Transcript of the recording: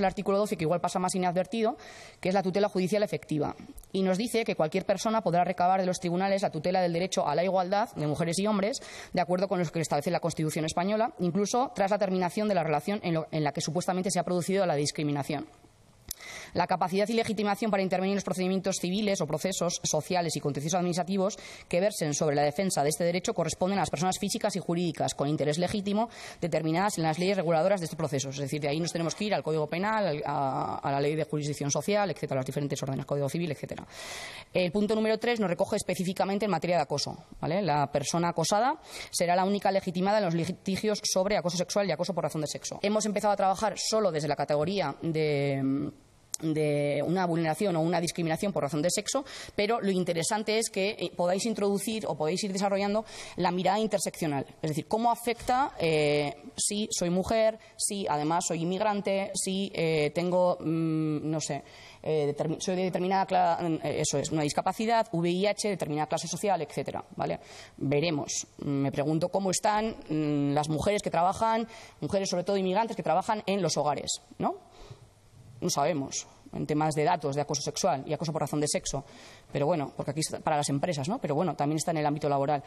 El artículo 12, que igual pasa más inadvertido, que es la tutela judicial efectiva. Y nos dice que cualquier persona podrá recabar de los tribunales la tutela del derecho a la igualdad de mujeres y hombres, de acuerdo con lo que establece la Constitución española, incluso tras la terminación de la relación en la que supuestamente se ha producido la discriminación la capacidad y legitimación para intervenir en los procedimientos civiles o procesos sociales y contenciosos administrativos que versen sobre la defensa de este derecho corresponden a las personas físicas y jurídicas con interés legítimo determinadas en las leyes reguladoras de este proceso. Es decir, de ahí nos tenemos que ir al Código Penal, a, la ley de jurisdicción social, etcétera, a las diferentes órdenes del Código Civil, etcétera. El punto número tres nos recoge específicamente en materia de acoso. La persona acosada será la única legitimada en los litigios sobre acoso sexual y acoso por razón de sexo. Hemos empezado a trabajar solo desde la categoría de de una vulneración o una discriminación por razón de sexo, pero lo interesante es que eh, podáis introducir o podéis ir desarrollando la mirada interseccional, es decir, cómo afecta eh, si soy mujer, si además soy inmigrante, si eh, tengo, mm, no sé, soy de determinada clase, eso es una discapacidad, VIH, determinada clase social, etcétera, ¿vale? Veremos. Me pregunto cómo están mm, las mujeres que trabajan, mujeres sobre todo inmigrantes que trabajan en los hogares, ¿no? no sabemos en temas de datos de acoso sexual y acoso por razón de sexo, pero bueno, porque aquí para las empresas, ¿no? Pero bueno, también está en el ámbito laboral.